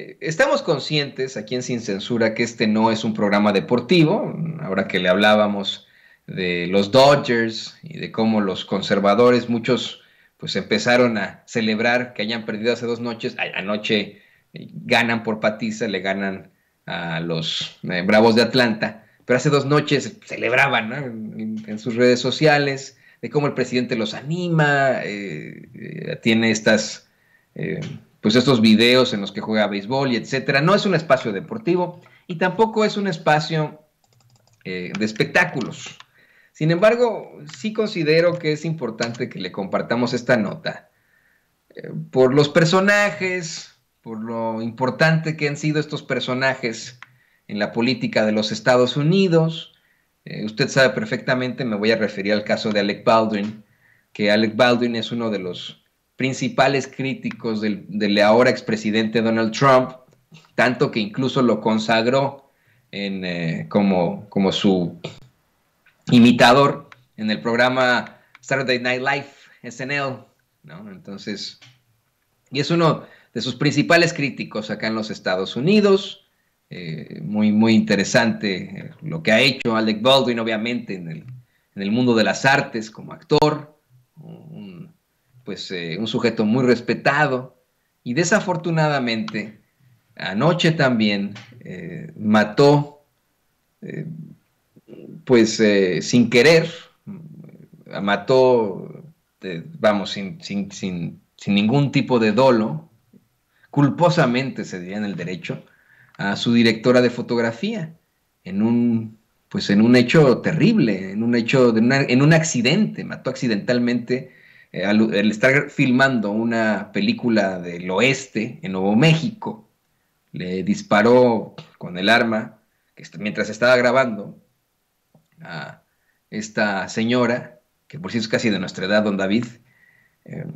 Eh, estamos conscientes aquí en Sin Censura que este no es un programa deportivo, ahora que le hablábamos de los Dodgers y de cómo los conservadores, muchos pues empezaron a celebrar que hayan perdido hace dos noches, anoche eh, ganan por patiza, le ganan a los eh, Bravos de Atlanta, pero hace dos noches celebraban en, sus redes sociales de cómo el presidente los anima, tiene estas pues estos videos en los que juega béisbol y etcétera. No es un espacio deportivo y tampoco es un espacio eh, de espectáculos. Sin embargo, sí considero que es importante que le compartamos esta nota eh, por los personajes, por lo importante que han sido estos personajes en la política de los Estados Unidos. Eh, usted sabe perfectamente, me voy a referir al caso de Alec Baldwin, que Alec Baldwin es uno de los principales críticos del, ahora expresidente Donald Trump, tanto que incluso lo consagró eh, como, su imitador en el programa Saturday Night Live, SNL, Entonces, y es uno de sus principales críticos acá en los Estados Unidos. Eh, muy, muy interesante eh, lo que ha hecho Alec Baldwin, obviamente, en el mundo de las artes como actor pues eh, un sujeto muy respetado y desafortunadamente anoche también eh, mató eh, pues sin querer mató vamos sin, sin, ningún tipo de dolo culposamente se diría en el derecho a su directora de fotografía en un pues en un hecho terrible en un hecho en un accidente mató accidentalmente eh, el estar filmando una película del oeste en Nuevo México, le disparó con el arma, que mientras estaba grabando, a esta señora, que por cierto es casi de nuestra edad, don David, em,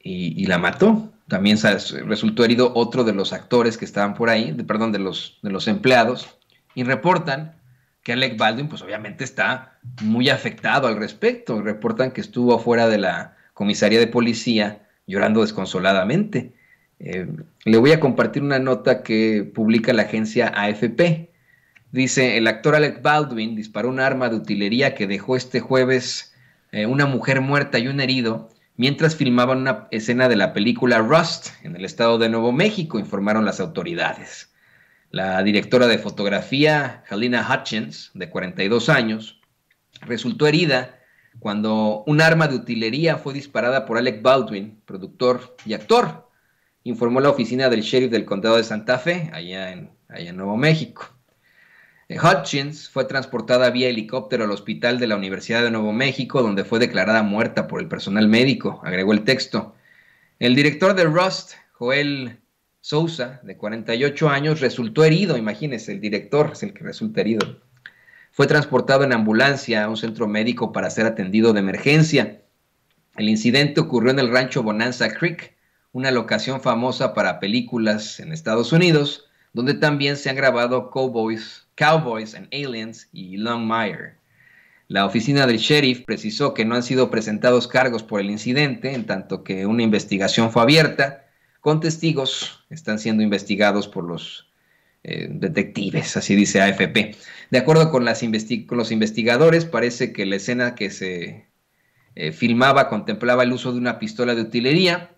y, la mató. También resultó herido otro de los actores que estaban por ahí, perdón, de los, de los empleados, y reportan que Alec Baldwin, pues obviamente está muy afectado al respecto. Reportan que estuvo afuera de la comisaría de policía llorando desconsoladamente. Eh, le voy a compartir una nota que publica la agencia AFP. Dice, el actor Alec Baldwin disparó un arma de utilería que dejó este jueves eh, una mujer muerta y un herido mientras filmaban una escena de la película Rust en el estado de Nuevo México, informaron las autoridades. La directora de fotografía, Helena Hutchins, de 42 años, resultó herida cuando un arma de utilería fue disparada por Alec Baldwin, productor y actor, informó la oficina del sheriff del condado de Santa Fe, allá en, Nuevo México. Eh, Hutchins fue transportada vía helicóptero al hospital de la Universidad de Nuevo México, donde fue declarada muerta por el personal médico, agregó el texto. El director de Rust, Joel Sousa, de 48 años, resultó herido, imagínense, el director es el que resulta herido. Fue transportado en ambulancia a un centro médico para ser atendido de emergencia. El incidente ocurrió en el rancho Bonanza Creek, una locación famosa para películas en Estados Unidos, donde también se han grabado Cowboys, Cowboys and Aliens y Longmire. La oficina del sheriff precisó que no han sido presentados cargos por el incidente, en tanto que una investigación fue abierta, con testigos, están siendo investigados por los eh, detectives, así dice AFP. De acuerdo con, los investigadores, parece que la escena que se eh, filmaba contemplaba el uso de una pistola de utilería.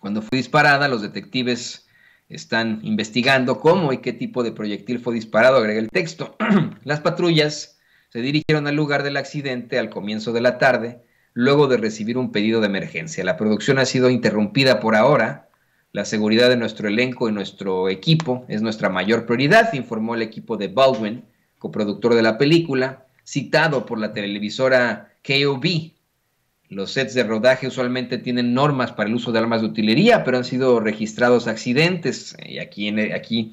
Cuando fue disparada, los detectives están investigando cómo y qué tipo de proyectil fue disparado, agrega el texto. las patrullas se dirigieron al lugar del accidente al comienzo de la tarde, luego de recibir un pedido de emergencia. La producción ha sido interrumpida por ahora la seguridad de nuestro elenco y nuestro equipo es nuestra mayor prioridad, informó el equipo de Baldwin, coproductor de la película, citado por la televisora KOB. Los sets de rodaje usualmente tienen normas para el uso de armas de utilería, pero han sido registrados accidentes. Y aquí, aquí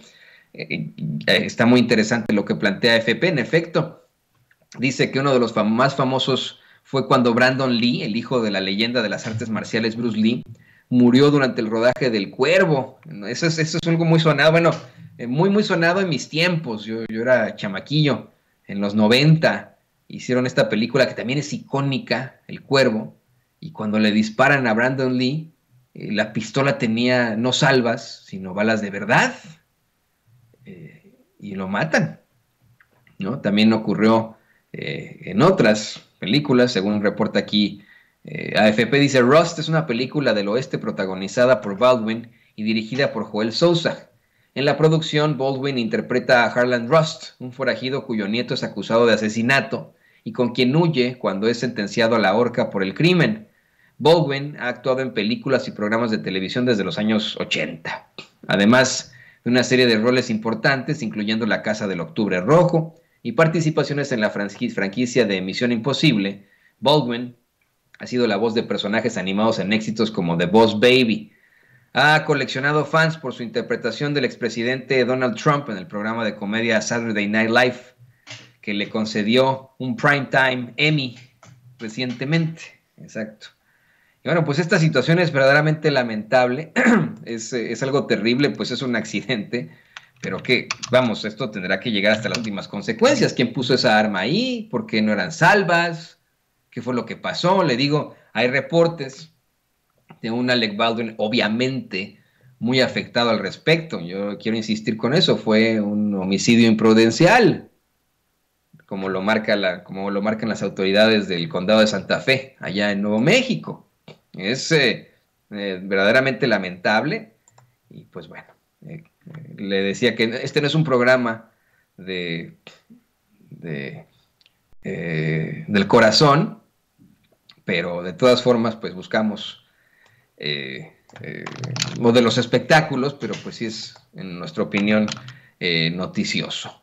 eh, eh, está muy interesante lo que plantea FP. En efecto, dice que uno de los más famosos fue cuando Brandon Lee, el hijo de la leyenda de las artes marciales Bruce Lee, murió durante el rodaje del Cuervo. Eso es, algo muy sonado, bueno, eh, muy, muy sonado en mis tiempos. Yo, yo era chamaquillo, en los 90 hicieron esta película que también es icónica, El Cuervo, y cuando le disparan a Brandon Lee, eh, la pistola tenía no salvas, sino balas de verdad, eh, y lo matan. ¿no? También ocurrió en otras películas, según reporta aquí eh, AFP dice, Rust es una película del oeste protagonizada por Baldwin y dirigida por Joel Sousa. En la producción, Baldwin interpreta a Harlan Rust, un forajido cuyo nieto es acusado de asesinato y con quien huye cuando es sentenciado a la horca por el crimen. Baldwin ha actuado en películas y programas de televisión desde los años 80, además de una serie de roles importantes, incluyendo La Casa del Octubre Rojo y participaciones en la franquicia de Misión Imposible. Baldwin ha sido la voz de personajes animados en éxitos como The Boss Baby. Ha coleccionado fans por su interpretación del expresidente Donald Trump en el programa de comedia Saturday Night Live, que le concedió un primetime Emmy recientemente. Exacto. Y bueno, pues esta situación es verdaderamente lamentable, es, algo terrible, pues es un accidente, pero que, vamos, esto tendrá que llegar hasta las últimas consecuencias. ¿Quién puso esa arma ahí? ¿Por qué no eran salvas? qué fue lo que pasó. Le digo, hay reportes de un Alec Baldwin, obviamente, muy afectado al respecto. Yo quiero insistir con eso, fue un homicidio imprudencial, como lo, marca la, como lo marcan las autoridades del condado de Santa Fe, allá en Nuevo México. Es eh, eh, verdaderamente lamentable y pues bueno, eh, le decía que este no es un programa de, de del corazón, pero de todas formas, pues buscamos eh, eh de los espectáculos, pero pues sí es, en nuestra opinión, eh, noticioso.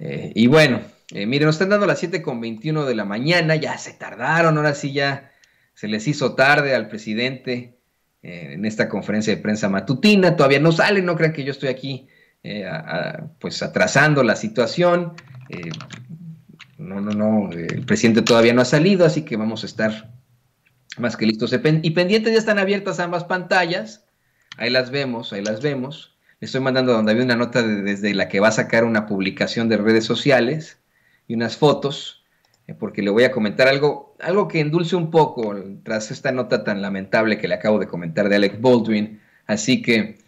Eh, y bueno, miren, nos están dando las 7.21 de la mañana, ya se tardaron, ahora sí ya se les hizo tarde al presidente en esta conferencia de prensa matutina, todavía no sale, no crean que yo estoy aquí pues atrasando la situación. no, no, no, el presidente todavía no ha salido, así que vamos a estar más que listos. Y pendientes ya están abiertas ambas pantallas. Ahí las vemos, ahí las vemos. Le estoy mandando a donde había una nota desde la que va a sacar una publicación de redes sociales y unas fotos, eh, porque le voy a comentar algo, algo que endulce un poco tras esta nota tan lamentable que le acabo de comentar de Alec Baldwin. Así que